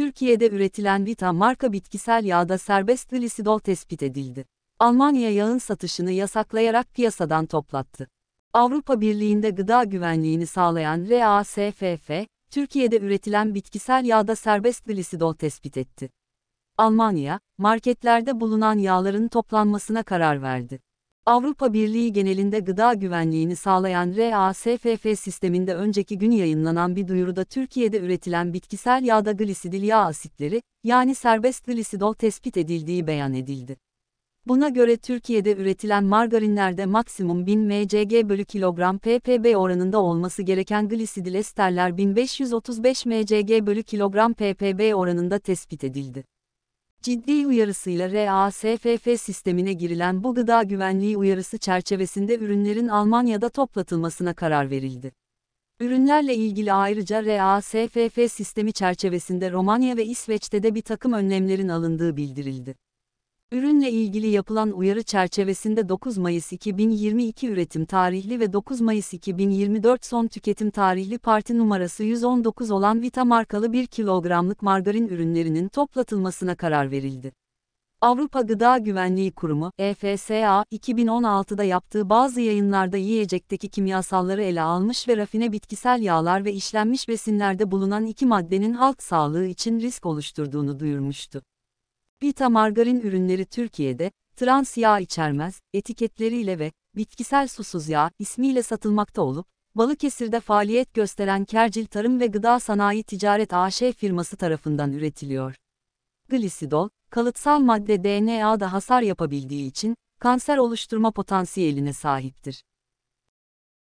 Türkiye'de üretilen Vita marka bitkisel yağda serbest glisidol tespit edildi. Almanya yağın satışını yasaklayarak piyasadan toplattı. Avrupa Birliği'nde gıda güvenliğini sağlayan RASFF, Türkiye'de üretilen bitkisel yağda serbest glisidol tespit etti. Almanya, marketlerde bulunan yağların toplanmasına karar verdi. Avrupa Birliği genelinde gıda güvenliğini sağlayan RASFF sisteminde önceki gün yayınlanan bir duyuruda Türkiye'de üretilen bitkisel yağda glisidil yağ asitleri, yani serbest glisidol tespit edildiği beyan edildi. Buna göre Türkiye'de üretilen margarinlerde maksimum 1000 mcg bölü kilogram ppb oranında olması gereken glisidil esterler 1535 mcg bölü kilogram ppb oranında tespit edildi. Ciddi uyarısıyla RASFF sistemine girilen bu gıda güvenliği uyarısı çerçevesinde ürünlerin Almanya'da toplatılmasına karar verildi. Ürünlerle ilgili ayrıca RASFF sistemi çerçevesinde Romanya ve İsveç'te de bir takım önlemlerin alındığı bildirildi. Ürünle ilgili yapılan uyarı çerçevesinde 9 Mayıs 2022 üretim tarihli ve 9 Mayıs 2024 son tüketim tarihli parti numarası 119 olan Vita markalı 1 kilogramlık margarin ürünlerinin toplatılmasına karar verildi. Avrupa Gıda Güvenliği Kurumu, EFSA, 2016'da yaptığı bazı yayınlarda yiyecekteki kimyasalları ele almış ve rafine bitkisel yağlar ve işlenmiş besinlerde bulunan iki maddenin halk sağlığı için risk oluşturduğunu duyurmuştu. Bita margarin ürünleri Türkiye'de, trans yağ içermez, etiketleriyle ve bitkisel susuz yağ ismiyle satılmakta olup, Balıkesir'de faaliyet gösteren Kercil Tarım ve Gıda Sanayi Ticaret AŞ firması tarafından üretiliyor. Glisidol, kalıtsal madde DNA'da hasar yapabildiği için kanser oluşturma potansiyeline sahiptir.